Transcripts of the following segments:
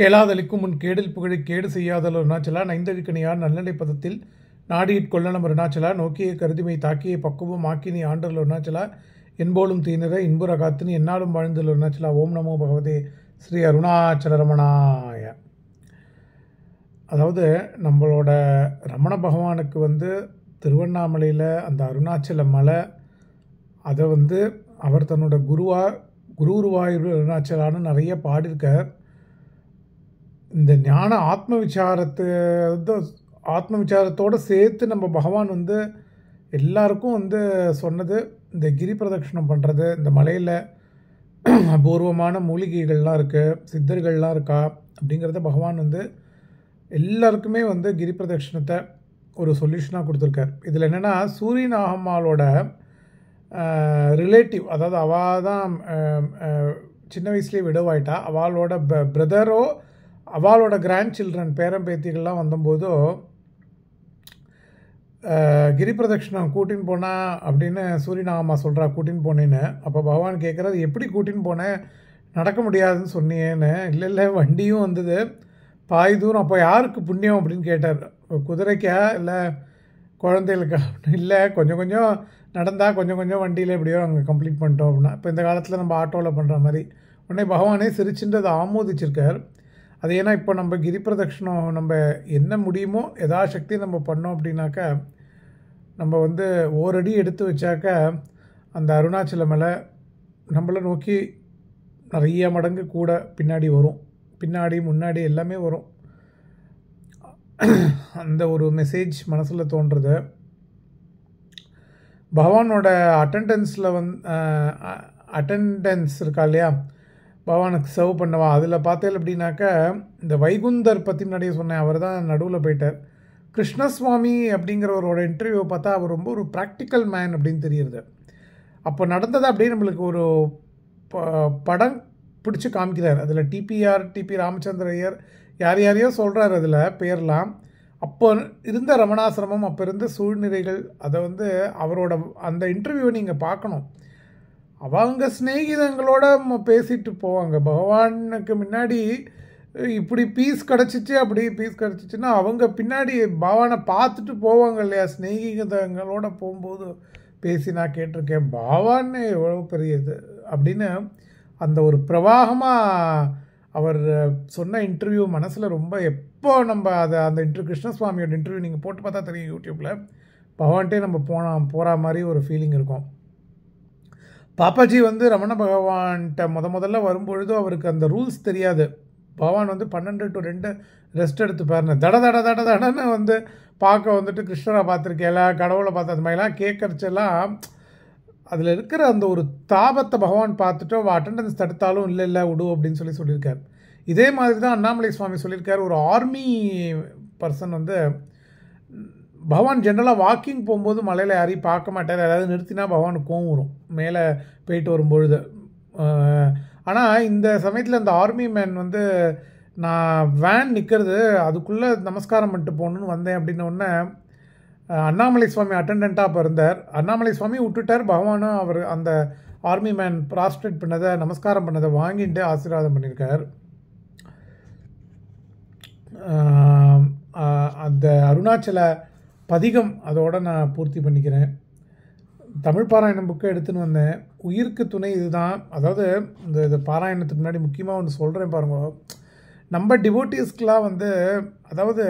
கேளாதலிக்கும் உன் கேடில் புகழை கேடு செய்யாதல் அருணாச்சலா நைந்தழுக்கணியார் நல்நிலை பதத்தில் நாடியிற் கொள்ளனம் அருணாச்சலா நோக்கிய கருதிமை தாக்கிய பக்குவம் ஆக்கினி ஆண்டல் அருணாச்சலா என்போலும் தீனிற இன்புற காத்தினி என்னாலும் வாழ்ந்தல் அருணாச்சலா ஓம் நமோ பகவதே ஸ்ரீ அருணாச்சல ரமணாய அதாவது நம்மளோட ரமண பகவானுக்கு வந்து திருவண்ணாமலையில் அந்த அருணாச்சல மலை அதை வந்து அவர் தன்னோட குருவா குருவாயூர் அருணாச்சலான்னு நிறைய பாடியிருக்கார் இந்த ஞான ஆத்ம விசாரத்தை ஆத்ம விசாரத்தோடு சேர்த்து நம்ம பகவான் வந்து எல்லாருக்கும் வந்து சொன்னது இந்த கிரி பிரதட்சிணம் பண்ணுறது இந்த மலையில் அபூர்வமான மூலிகைகள்லாம் இருக்குது சித்தர்கள்லாம் இருக்கா அப்படிங்கிறத பகவான் வந்து எல்லாருக்குமே வந்து கிரி பிரதட்சிணத்தை ஒரு சொல்யூஷனாக கொடுத்துருக்கார் இதில் என்னென்னா சூரியன் ஆகம்மாளோட ரிலேட்டிவ் அதாவது அவள் தான் சின்ன வயசுலேயே விடவாயிட்டா அவளோட பிரதரோ அவளோட கிராண்ட் சில்ட்ரன் பேத்திகள்லாம் வந்தபோதோ கிரி பிரதட்சிணம் கூட்டின்னு போனா அப்படின்னு சூரியநாமா சொல்கிறா கூட்டின்னு போனேன்னு அப்போ பகவான் கேட்குறது எப்படி கூட்டின்னு போனேன் நடக்க முடியாதுன்னு சொன்னியேன்னு இல்லை இல்லை வண்டியும் வந்தது பாய் தூரம் அப்போ யாருக்கு புண்ணியம் அப்படின்னு கேட்டார் குதிரைக்கா இல்லை குழந்தைகளுக்கா இல்லை கொஞ்சம் கொஞ்சம் நடந்தால் கொஞ்சம் கொஞ்சம் வண்டியில் எப்படியோ அங்கே கம்ப்ளீட் பண்ணிட்டோம் அப்படின்னா இப்போ இந்த காலத்தில் நம்ம ஆட்டோவில் பண்ணுற மாதிரி உடனே பகவானே சிரிச்சுன்றதை ஆமோதிச்சிருக்கார் அது ஏன்னா இப்போ நம்ம கிரி நம்ம என்ன முடியுமோ எதா சக்தி நம்ம பண்ணோம் அப்படின்னாக்க நம்ம வந்து ஓரடி எடுத்து வச்சாக்க அந்த அருணாச்சல மலை நம்மளை நோக்கி நிறைய மடங்கு கூட பின்னாடி வரும் பின்னாடி முன்னாடி எல்லாமே வரும் அந்த ஒரு மெசேஜ் மனசில் தோன்றுறது பகவானோட அட்டண்டன்ஸில் வந் அட்டண்டன்ஸ் இருக்கா இல்லையா பகவானுக்கு சர்வ் பண்ணவா அதில் பார்த்தேன் அப்படின்னாக்கா இந்த வைகுந்தர் பற்றி முன்னாடியே சொன்னேன் அவர் தான் நடுவில் போயிட்டார் கிருஷ்ணசுவாமி அப்படிங்கிறவரோட இன்டர்வியூவை பார்த்தா அவர் ரொம்ப ஒரு ப்ராக்டிக்கல் மேன் அப்படின்னு தெரியுது அப்போ நடந்ததை அப்படியே நம்மளுக்கு ஒரு படம் பிடிச்சி காமிக்கிறார் அதில் டிபிஆர் டிபி ராமச்சந்திர ஐயர் யார் யாரையோ சொல்கிறார் அதில் பேர்லாம் அப்போ இருந்த ரமணாசிரமம் அப்போ இருந்த சூழ்நிலைகள் அதை வந்து அவரோட அந்த இன்டர்வியூவை நீங்கள் பார்க்கணும் அவங்க ஸ்நேகிதங்களோட பேசிட்டு போவாங்க பகவானுக்கு முன்னாடி இப்படி பீஸ் கிடச்சிச்சு அப்படி பீஸ் கிடச்சிச்சின்னா அவங்க பின்னாடி பகவானை பார்த்துட்டு போவாங்க இல்லையா ஸ்நேகிதங்களோட போகும்போது பேசி நான் கேட்டிருக்கேன் பகவான்னு எவ்வளோ பெரிய இது அப்படின்னு அந்த ஒரு பிரவாகமாக அவர் சொன்ன இன்டர்வியூ மனசில் ரொம்ப எப்போ நம்ம அதை அந்த இன்டர்வியூ கிருஷ்ணசுவாமியோட இன்டர்வியூ நீங்கள் போட்டு பார்த்தா தெரியும் யூடியூப்பில் பகவான்ட்டே நம்ம போனால் போகிற மாதிரி ஒரு ஃபீலிங் இருக்கும் பாப்பாஜி வந்து ரமண பகவான்கிட்ட முத முதல்ல வரும்பொழுது அவருக்கு அந்த ரூல்ஸ் தெரியாது பகவான் வந்து பன்னெண்டு டு ரெண்டு ரெஸ்ட் எடுத்து பாருங்க தட தட தட தடன்னு வந்து பார்க்க வந்துட்டு கிருஷ்ணரை பார்த்துருக்கேல கடவுளை பார்த்து அது மாதிரிலாம் கேட்கறச்செல்லாம் அதில் இருக்கிற அந்த ஒரு தாபத்தை பகவான் பார்த்துட்டு அவள் அட்டண்டன்ஸ் தடுத்தாலும் இல்லை இல்லை விடு அப்படின்னு சொல்லி சொல்லியிருக்கார் இதே மாதிரி தான் அண்ணாமலை சுவாமி சொல்லியிருக்கார் ஒரு ஆர்மி பர்சன் வந்து பவான் ஜென்ரலாக வாக்கிங் போகும்போது மலையில் யாரையும் பார்க்க மாட்டார் யாராவது நிறுத்தினா பவானுக்கு கோவம் வரும் மேலே போயிட்டு வரும்பொழுது ஆனால் இந்த சமயத்தில் அந்த ஆர்மி மேன் வந்து நான் வேன் நிற்கிறது அதுக்குள்ளே நமஸ்காரம் பண்ணிட்டு போகணுன்னு வந்தேன் அப்படின்ன உடனே அண்ணாமலை சுவாமி அட்டண்டண்ட்டாக அப்போ இருந்தார் அண்ணாமலை சுவாமி விட்டுட்டார் பகவானும் அவர் அந்த ஆர்மி மேன் ப்ராஸ்ட்ரேட் பண்ணதை நமஸ்காரம் பண்ணதை வாங்கிட்டு ஆசீர்வாதம் பண்ணியிருக்கார் அந்த அருணாச்சல பதிகம் அதோடு நான் பூர்த்தி பண்ணிக்கிறேன் தமிழ் பாராயணம் புக்கை எடுத்துன்னு வந்தேன் உயிருக்கு துணை இதுதான் அதாவது இந்த இது பாராயணத்துக்கு முன்னாடி முக்கியமாக ஒன்று சொல்கிறேன் பாருங்கள் நம்ம டிவோட்டிஸ்க்கெலாம் வந்து அதாவது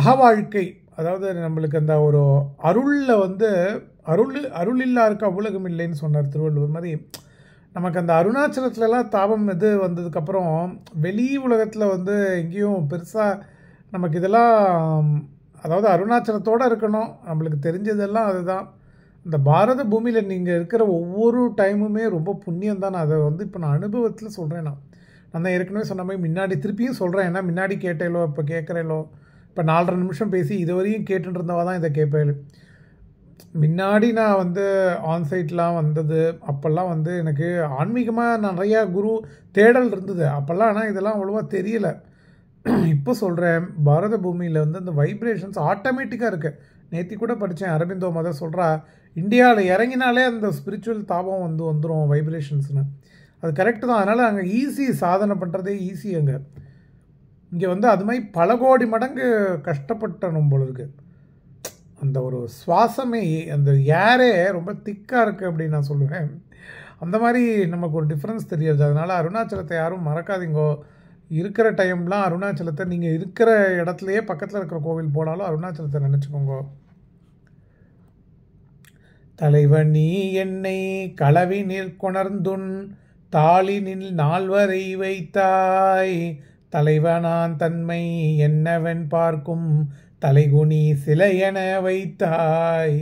அகவாழ்க்கை அதாவது நம்மளுக்கு அந்த ஒரு அருளில் வந்து அருள் அருள் இல்லா இருக்க அவ்வளகம் இல்லைன்னு சொன்னார் திருவள்ளுவர் மாதிரி நமக்கு அந்த அருணாச்சலத்துலலாம் தாபம் இது வந்ததுக்கப்புறம் வெளி உலகத்தில் வந்து எங்கேயும் பெருசாக நமக்கு இதெல்லாம் அதாவது அருணாச்சலத்தோடு இருக்கணும் நம்மளுக்கு தெரிஞ்சதெல்லாம் அதுதான் இந்த பாரத பூமியில் நீங்கள் இருக்கிற ஒவ்வொரு டைமுமே ரொம்ப புண்ணியம் தான் அதை வந்து இப்போ நான் அனுபவத்தில் சொல்கிறேன் நான் நான் ஏற்கனவே சொன்ன மாதிரி முன்னாடி திருப்பியும் சொல்கிறேன் ஏன்னா முன்னாடி கேட்டேலோ இப்போ கேட்குறேலோ இப்போ நாலரை நிமிஷம் பேசி இதுவரையும் கேட்டுருந்தவா தான் இதை கேட்பேன் முன்னாடி நான் வந்து ஆன்சைட்லாம் வந்தது அப்போல்லாம் வந்து எனக்கு ஆன்மீகமாக நிறையா குரு தேடல் இருந்தது அப்போல்லாம் ஆனால் இதெல்லாம் அவ்வளோவா தெரியலை இப்போ சொல்கிறேன் பாரத பூமியில் வந்து அந்த வைப்ரேஷன்ஸ் ஆட்டோமேட்டிக்காக இருக்குது நேற்றி கூட படித்தேன் அரவிந்தோ மத சொல்கிறா இந்தியாவில் இறங்கினாலே அந்த ஸ்பிரிச்சுவல் தாபம் வந்து வந்துடும் வைப்ரேஷன்ஸ்னு அது கரெக்டு தான் அதனால் அங்கே ஈஸி சாதனை பண்ணுறதே ஈஸி அங்கே இங்கே வந்து அது மாதிரி பல கோடி மடங்கு கஷ்டப்பட்டணும் போல இருக்கு அந்த ஒரு சுவாசமே அந்த ஏரே ரொம்ப திக்காக இருக்குது அப்படின்னு நான் சொல்லுவேன் அந்த மாதிரி நமக்கு ஒரு டிஃப்ரென்ஸ் தெரியாது அதனால் அருணாச்சலத்தை யாரும் மறக்காதீங்கோ இருக்கிற டைம்லாம் அருணாச்சலத்தை நீங்கள் இருக்கிற இடத்துலையே பக்கத்தில் இருக்கிற கோவில் போனாலும் அருணாச்சலத்தை நினச்சிக்கோங்க தலைவன் நீ என்னை களவி நிற்கொணர்ந்துன் தாளினில் நால்வரை வைத்தாய் தலைவனான் தன்மை என்னவென் பார்க்கும் தலைகுனி சிலையென வைத்தாய்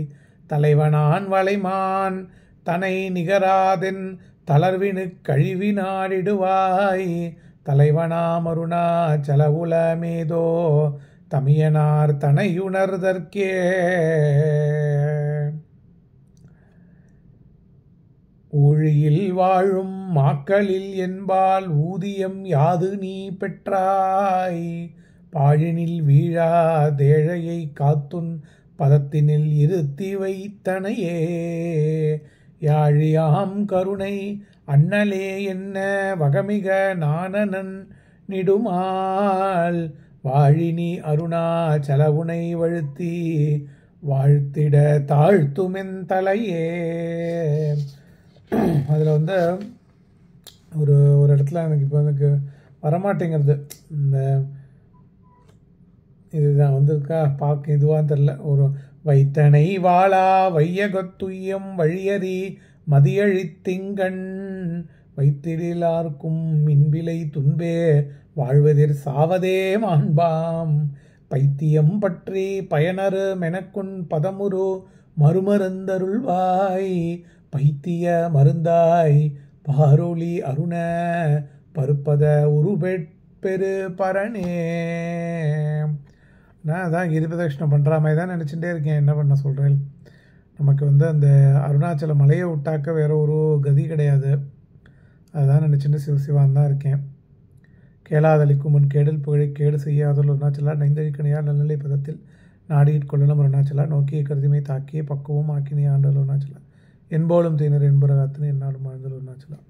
தலைவனான் வளைமான் தனை நிகராதென் தளர்வினு கழிவி நாடிடுவாய் தலைவனாம் அருணாச்சல உலமீதோ தமியனார் தனையுணர்தற்கே ஊழியில் வாழும் மாக்களில் என்பால் ஊதியம் யாது நீ பெற்றாய் பாழினில் வீழா தேழையை காத்துன் பதத்தினில் இருத்தி வைத்தனையே யாழியாம் கருணை அண்ணலே என்ன வகமிக நானனன் நிடுமாள் வாழினி அருணா செலவுனை வழுத்தி வாழ்த்திட தாழ்த்துமென் தலையே அதில் வந்து ஒரு ஒரு இடத்துல எனக்கு இப்போ எனக்கு வரமாட்டேங்கிறது இந்த இதுதான் வந்திருக்கா பார்க்க இதுவாக தெரில ஒரு வைத்தனை வாழா வையகத்துய்யம் வழியறி மதியழித்திங்கண் வைத்திரிலார்க்கும் மின்விலை துன்பே வாழ்வதிர் சாவதே மாண்பாம் பைத்தியம் பற்றி பயனரு மெனக்குன் பதமுரு மறுமருந்தருள்வாய் பைத்திய மருந்தாய் பாரொளி அருண பருப்பத உருபெட்பெரு பரணே நான் அதான் கிரிபதட்சணம் பண்ணுற மாதிரி தான் நினச்சிட்டே இருக்கேன் என்ன பண்ண சொல்கிறேன் நமக்கு வந்து அந்த அருணாச்சல மலையை விட்டாக்க வேறு ஒரு கதி கிடையாது அதுதான் நினச்சின்னு சிவ தான் இருக்கேன் கேளாதளிக்கும் முன் கேடல் புகழை கேடு செய்யாதல் அருணாச்சலா நைந்தழிக்கணையால் நல்லநிலை பதத்தில் கொள்ளணும் அருணாச்சலா நோக்கிய கருதிமை தாக்கிய பக்குவம் ஆக்கினே ஆண்டல் அருணாச்சலா என்போலும் தேனர் என்பரகாத்தினு என்னாலும் வாழ்ந்தல் அருணாச்சலா